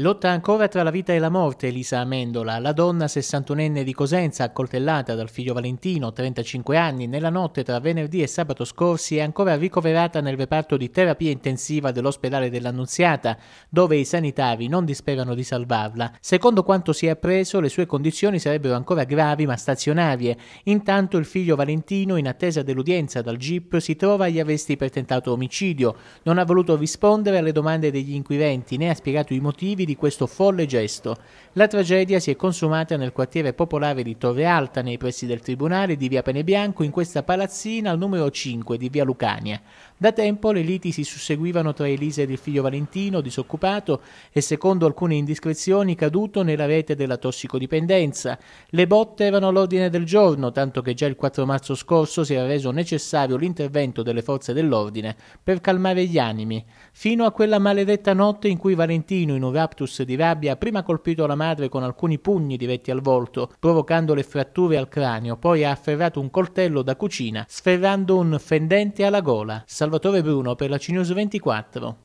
Lotta ancora tra la vita e la morte Elisa Amendola, la donna 61enne di Cosenza accoltellata dal figlio Valentino, 35 anni, nella notte tra venerdì e sabato scorsi è ancora ricoverata nel reparto di terapia intensiva dell'ospedale dell'Annunziata, dove i sanitari non disperano di salvarla. Secondo quanto si è appreso, le sue condizioni sarebbero ancora gravi ma stazionarie. Intanto il figlio Valentino, in attesa dell'udienza dal GIP, si trova agli arresti per tentato omicidio. Non ha voluto rispondere alle domande degli inquirenti né ha spiegato i motivi di questo folle gesto. La tragedia si è consumata nel quartiere popolare di Torre Alta, nei pressi del tribunale di via Penebianco, in questa palazzina al numero 5 di via Lucania. Da tempo le liti si susseguivano tra Elisa ed il figlio Valentino, disoccupato e secondo alcune indiscrezioni caduto nella rete della tossicodipendenza. Le botte erano all'ordine del giorno, tanto che già il 4 marzo scorso si era reso necessario l'intervento delle forze dell'ordine per calmare gli animi, fino a quella maledetta notte in cui Valentino, in un rap infarctus di rabbia ha prima colpito la madre con alcuni pugni diretti al volto, provocando le fratture al cranio, poi ha afferrato un coltello da cucina, sferrando un fendente alla gola. Salvatore Bruno per la Cinews 24.